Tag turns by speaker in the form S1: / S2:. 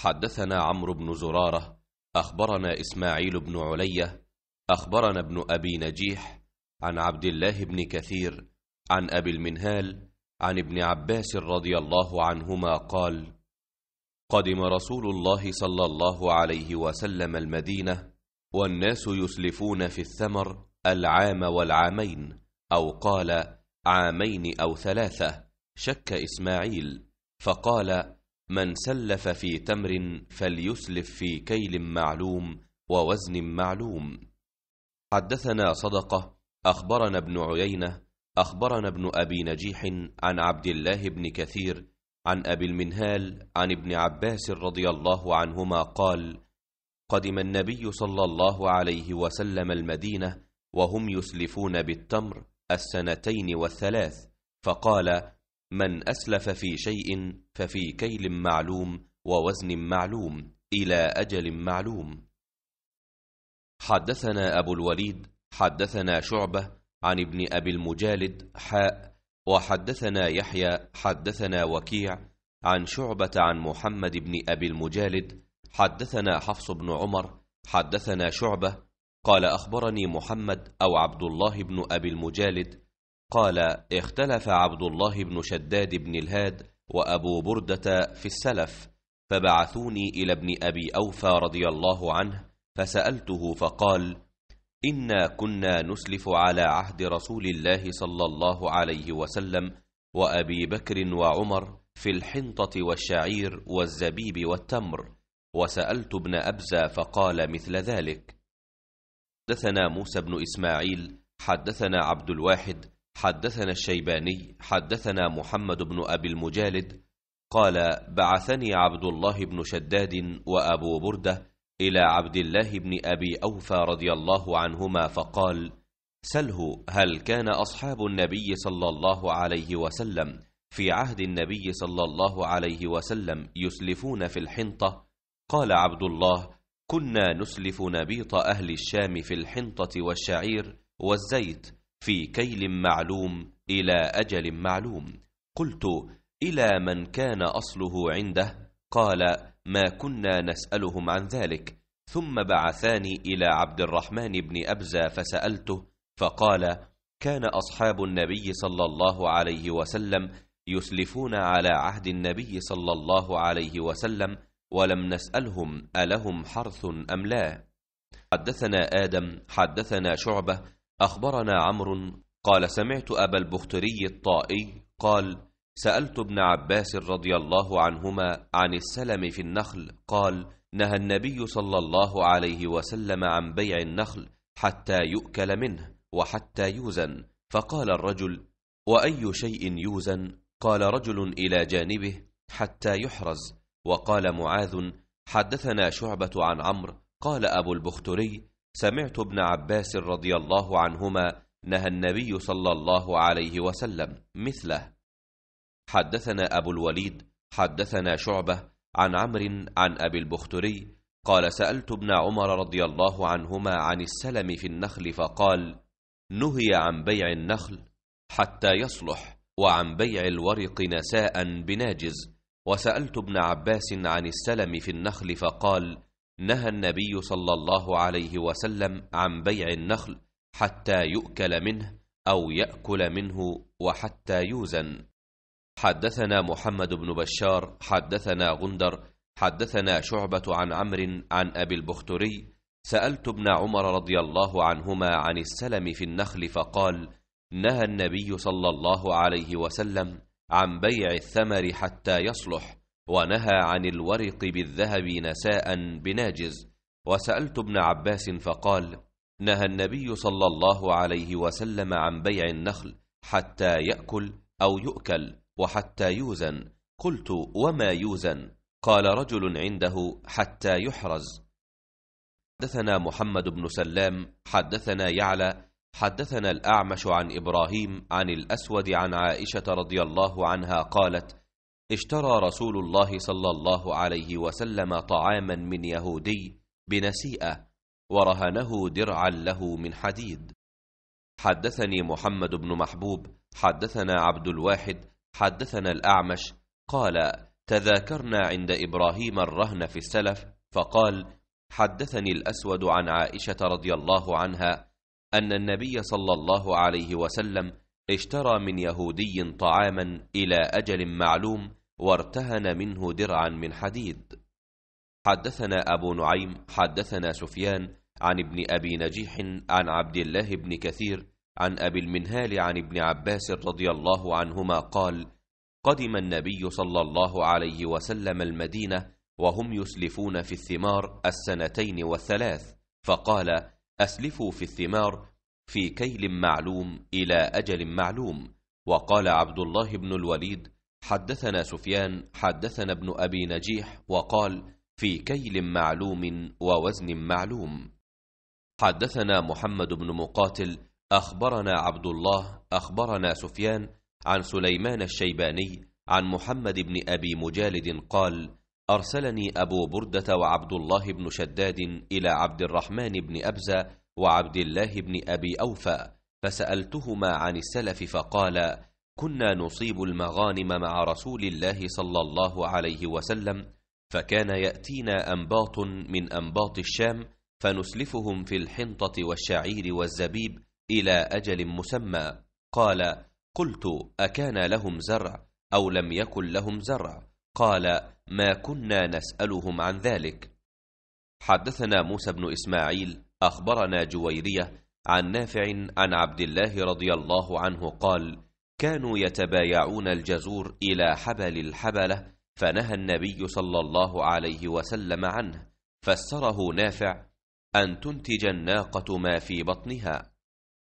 S1: حدثنا عمرو بن زرارة أخبرنا إسماعيل بن علية أخبرنا ابن أبي نجيح عن عبد الله بن كثير عن أبي المنهال عن ابن عباس رضي الله عنهما قال قدم رسول الله صلى الله عليه وسلم المدينة والناس يسلفون في الثمر العام والعامين أو قال عامين أو ثلاثة شك إسماعيل فقال من سلف في تمر فليسلف في كيل معلوم ووزن معلوم حدثنا صدقة أخبرنا ابن عيينة أخبرنا ابن أبي نجيح عن عبد الله بن كثير عن أبي المنهال عن ابن عباس رضي الله عنهما قال قدم النبي صلى الله عليه وسلم المدينة وهم يسلفون بالتمر السنتين والثلاث فقال من أسلف في شيء ففي كيل معلوم ووزن معلوم إلى أجل معلوم حدثنا أبو الوليد حدثنا شعبة عن ابن أبي المجالد حاء وحدثنا يحيى حدثنا وكيع عن شعبة عن محمد بن أبي المجالد حدثنا حفص بن عمر حدثنا شعبة قال أخبرني محمد أو عبد الله بن أبي المجالد قال اختلف عبد الله بن شداد بن الهاد وأبو بردة في السلف فبعثوني إلى ابن أبي أوفى رضي الله عنه فسألته فقال إنا كنا نسلف على عهد رسول الله صلى الله عليه وسلم وأبي بكر وعمر في الحنطة والشعير والزبيب والتمر وسألت ابن أبزة فقال مثل ذلك حدثنا موسى بن إسماعيل حدثنا عبد الواحد حدثنا الشيباني حدثنا محمد بن أبي المجالد قال بعثني عبد الله بن شداد وأبو بردة إلى عبد الله بن أبي أوفى رضي الله عنهما فقال سله هل كان أصحاب النبي صلى الله عليه وسلم في عهد النبي صلى الله عليه وسلم يسلفون في الحنطة قال عبد الله كنا نسلف نبيط أهل الشام في الحنطة والشعير والزيت في كيل معلوم إلى أجل معلوم قلت إلى من كان أصله عنده قال ما كنا نسألهم عن ذلك ثم بعثاني إلى عبد الرحمن بن أبزة فسألته فقال كان أصحاب النبي صلى الله عليه وسلم يسلفون على عهد النبي صلى الله عليه وسلم ولم نسألهم ألهم حرث أم لا حدثنا آدم حدثنا شعبة أخبرنا عمرو قال سمعت أبا البختري الطائي قال سألت ابن عباس رضي الله عنهما عن السلم في النخل قال نهى النبي صلى الله عليه وسلم عن بيع النخل حتى يؤكل منه وحتى يوزن فقال الرجل وأي شيء يوزن قال رجل إلى جانبه حتى يحرز وقال معاذ حدثنا شعبة عن عمرو قال أبو البختري سمعت ابن عباس رضي الله عنهما نهى النبي صلى الله عليه وسلم مثله حدثنا أبو الوليد حدثنا شعبة عن عمرو عن أبي البختري قال سألت ابن عمر رضي الله عنهما عن السلم في النخل فقال نهي عن بيع النخل حتى يصلح وعن بيع الورق نساء بناجز وسألت ابن عباس عن السلم في النخل فقال نهى النبي صلى الله عليه وسلم عن بيع النخل حتى يؤكل منه أو يأكل منه وحتى يوزن حدثنا محمد بن بشار حدثنا غندر حدثنا شعبة عن عمرو عن أبي البختري سألت ابن عمر رضي الله عنهما عن السلم في النخل فقال نهى النبي صلى الله عليه وسلم عن بيع الثمر حتى يصلح ونهى عن الورق بالذهب نساء بناجز وسألت ابن عباس فقال نهى النبي صلى الله عليه وسلم عن بيع النخل حتى يأكل أو يؤكل وحتى يوزن قلت وما يوزن قال رجل عنده حتى يحرز حدثنا محمد بن سلام حدثنا يعلى حدثنا الأعمش عن إبراهيم عن الأسود عن عائشة رضي الله عنها قالت اشترى رسول الله صلى الله عليه وسلم طعاما من يهودي بنسيئة ورهنه درعا له من حديد حدثني محمد بن محبوب حدثنا عبد الواحد حدثنا الأعمش قال تذاكرنا عند إبراهيم الرهن في السلف فقال حدثني الأسود عن عائشة رضي الله عنها أن النبي صلى الله عليه وسلم اشترى من يهودي طعاما إلى أجل معلوم وارتهن منه درعا من حديد حدثنا أبو نعيم حدثنا سفيان عن ابن أبي نجيح عن عبد الله بن كثير عن أبي المنهال عن ابن عباس رضي الله عنهما قال قدم النبي صلى الله عليه وسلم المدينة وهم يسلفون في الثمار السنتين والثلاث فقال أسلفوا في الثمار في كيل معلوم إلى أجل معلوم وقال عبد الله بن الوليد حدثنا سفيان حدثنا ابن أبي نجيح وقال في كيل معلوم ووزن معلوم حدثنا محمد بن مقاتل أخبرنا عبد الله أخبرنا سفيان عن سليمان الشيباني عن محمد بن أبي مجالد قال أرسلني أبو بردة وعبد الله بن شداد إلى عبد الرحمن بن أبزة وعبد الله بن أبي أوفى فسألتهما عن السلف فقالا كنا نصيب المغانم مع رسول الله صلى الله عليه وسلم فكان يأتينا أنباط من أنباط الشام فنسلفهم في الحنطة والشعير والزبيب إلى أجل مسمى قال قلت أكان لهم زرع أو لم يكن لهم زرع قال ما كنا نسألهم عن ذلك حدثنا موسى بن إسماعيل أخبرنا جويرية عن نافع عن عبد الله رضي الله عنه قال كانوا يتبايعون الجزور إلى حبل الحبلة فنهى النبي صلى الله عليه وسلم عنه فسره نافع أن تنتج الناقة ما في بطنها